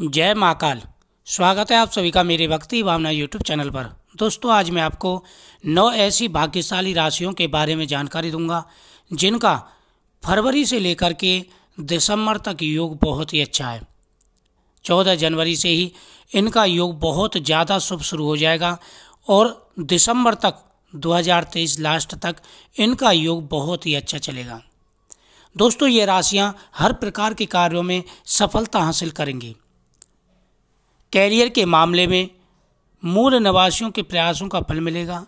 जय महाकाल स्वागत है आप सभी का मेरे भक्ति भावना यूट्यूब चैनल पर दोस्तों आज मैं आपको नौ ऐसी भाग्यशाली राशियों के बारे में जानकारी दूंगा जिनका फरवरी से लेकर के दिसंबर तक योग बहुत ही अच्छा है चौदह जनवरी से ही इनका योग बहुत ज़्यादा शुभ शुरू हो जाएगा और दिसंबर तक 2023 लास्ट तक इनका योग बहुत ही अच्छा चलेगा दोस्तों ये राशियाँ हर प्रकार के कार्यों में सफलता हासिल करेंगी कैरियर के मामले में मूल निवासियों के प्रयासों का फल मिलेगा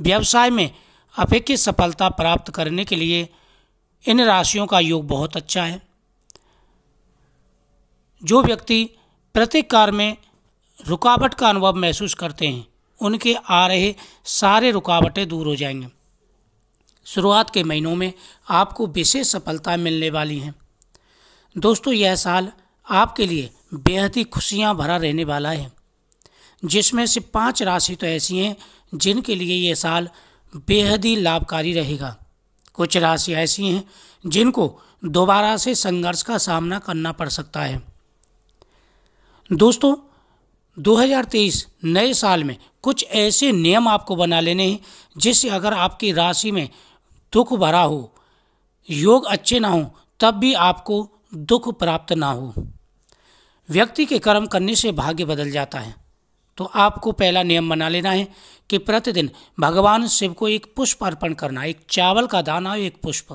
व्यवसाय में अपेक्षित सफलता प्राप्त करने के लिए इन राशियों का योग बहुत अच्छा है जो व्यक्ति प्रत्येक कार्य में रुकावट का अनुभव महसूस करते हैं उनके आ रहे सारे रुकावटें दूर हो जाएंगे शुरुआत के महीनों में आपको विशेष सफलता मिलने वाली हैं दोस्तों यह साल आपके लिए बेहद ही खुशियाँ भरा रहने वाला है जिसमें से पांच राशि तो ऐसी हैं जिनके लिए ये साल बेहद ही लाभकारी रहेगा कुछ राशि ऐसी हैं जिनको दोबारा से संघर्ष का सामना करना पड़ सकता है दोस्तों 2023 नए साल में कुछ ऐसे नियम आपको बना लेने हैं जिससे अगर आपकी राशि में दुख भरा हो योग अच्छे ना हो तब भी आपको दुख प्राप्त ना हो व्यक्ति के कर्म करने से भाग्य बदल जाता है तो आपको पहला नियम बना लेना है कि प्रतिदिन भगवान शिव को एक पुष्प अर्पण करना एक चावल का दाना और एक पुष्प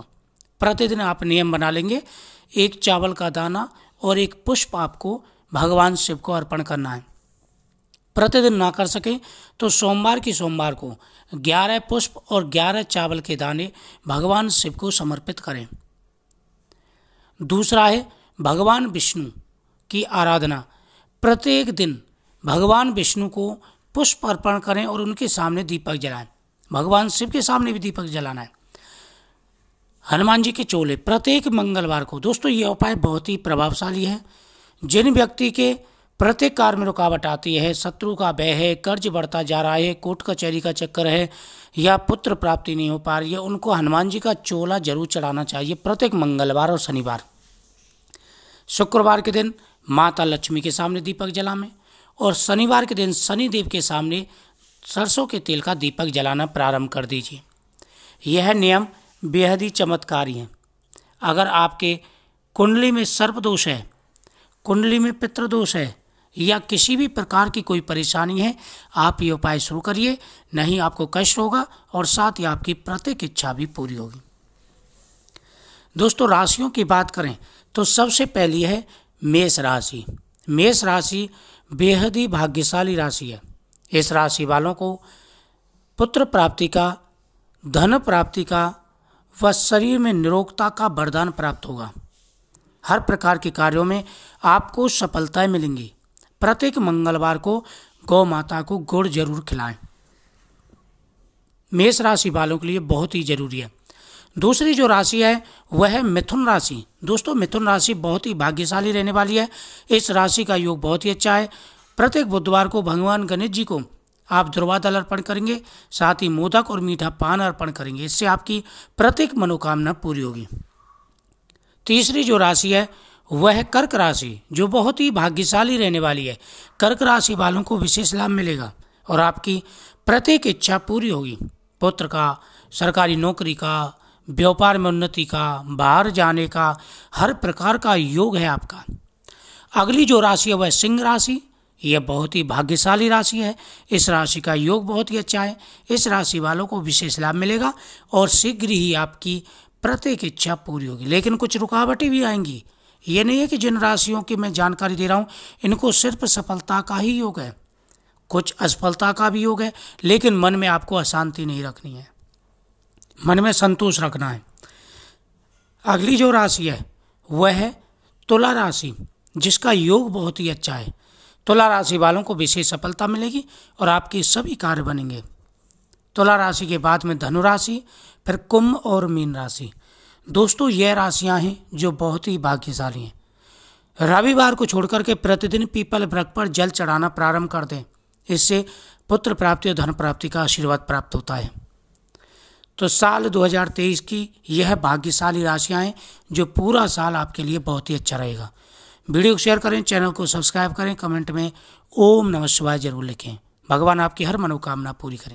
प्रतिदिन आप नियम बना लेंगे एक चावल का दाना और एक पुष्प आपको भगवान शिव को अर्पण करना है प्रतिदिन ना कर सकें तो सोमवार की सोमवार को ग्यारह पुष्प और ग्यारह चावल के दाने भगवान शिव को समर्पित करें दूसरा है भगवान विष्णु की आराधना प्रत्येक दिन भगवान विष्णु को पुष्प अर्पण करें और उनके सामने दीपक जलाएं भगवान शिव के सामने भी दीपक जलाना है हनुमान जी के चोले प्रत्येक मंगलवार को दोस्तों ये उपाय बहुत ही प्रभावशाली है जिन व्यक्ति के प्रत्येक कार्य में रुकावट आती है शत्रु का व्यय है कर्ज बढ़ता जा रहा है कोर्ट कचहरी का, का चक्कर है या पुत्र प्राप्ति नहीं हो पा रही है उनको हनुमान जी का चोला जरूर चढ़ाना चाहिए प्रत्येक मंगलवार और शनिवार शुक्रवार के दिन माता लक्ष्मी के सामने दीपक जलावें और शनिवार के दिन शनिदेव के सामने सरसों के तेल का दीपक जलाना प्रारंभ कर दीजिए यह नियम बेहद ही चमत्कारी है अगर आपके कुंडली में सर्प दोष है कुंडली में पितृदोष है या किसी भी प्रकार की कोई परेशानी है आप ये उपाय शुरू करिए नहीं आपको कष्ट होगा और साथ ही आपकी प्रत्येक इच्छा भी पूरी होगी दोस्तों राशियों की बात करें तो सबसे पहली है मेष राशि मेष राशि बेहद ही भाग्यशाली राशि है इस राशि वालों को पुत्र प्राप्ति का धन प्राप्ति का व शरीर में निरोगता का वरदान प्राप्त होगा हर प्रकार के कार्यों में आपको सफलताएं मिलेंगी प्रत्येक मंगलवार को गौ माता को गुड़ जरूर खिलाएं मेष राशि वालों के लिए बहुत ही जरूरी है दूसरी जो राशि है वह है मिथुन राशि दोस्तों मिथुन राशि बहुत ही भाग्यशाली रहने वाली है इस राशि का योग बहुत ही अच्छा है प्रत्येक बुधवार को भगवान गणेश जी को आप ध्रुवा दल अर्पण करेंगे साथ ही मोदक और मीठा पान अर्पण करेंगे इससे आपकी प्रत्येक मनोकामना पूरी होगी तीसरी जो राशि है वह कर्क राशि जो बहुत ही भाग्यशाली रहने वाली है कर्क राशि वालों को विशेष लाभ मिलेगा और आपकी प्रत्येक इच्छा पूरी होगी पुत्र का सरकारी नौकरी का व्यापार में उन्नति का बाहर जाने का हर प्रकार का योग है आपका अगली जो राशि है वह सिंह राशि यह बहुत ही भाग्यशाली राशि है इस राशि का योग बहुत ही अच्छा है इस राशि वालों को विशेष लाभ मिलेगा और शीघ्र ही आपकी प्रत्येक इच्छा पूरी होगी लेकिन कुछ रुकावटें भी आएंगी ये नहीं है कि जिन राशियों की मैं जानकारी दे रहा हूँ इनको सिर्फ सफलता का ही योग है कुछ असफलता का भी योग है लेकिन मन में आपको अशांति नहीं रखनी है मन में संतोष रखना है अगली जो राशि है वह है तुला राशि जिसका योग बहुत ही अच्छा है तुला राशि वालों को विशेष सफलता मिलेगी और आपके सभी कार्य बनेंगे तुला राशि के बाद में धनु राशि फिर कुंभ और मीन राशि दोस्तों यह राशियां हैं जो बहुत ही भाग्यशाली हैं रविवार को छोड़कर के प्रतिदिन पीपल वृक्ष पर जल चढ़ाना प्रारंभ कर दें इससे पुत्र प्राप्ति और धन प्राप्ति का आशीर्वाद प्राप्त होता है तो साल 2023 की यह भाग्यशाली राशियाँ हैं जो पूरा साल आपके लिए बहुत ही अच्छा रहेगा वीडियो को शेयर करें चैनल को सब्सक्राइब करें कमेंट में ओम नमः शिवाय जरूर लिखें भगवान आपकी हर मनोकामना पूरी करेंगे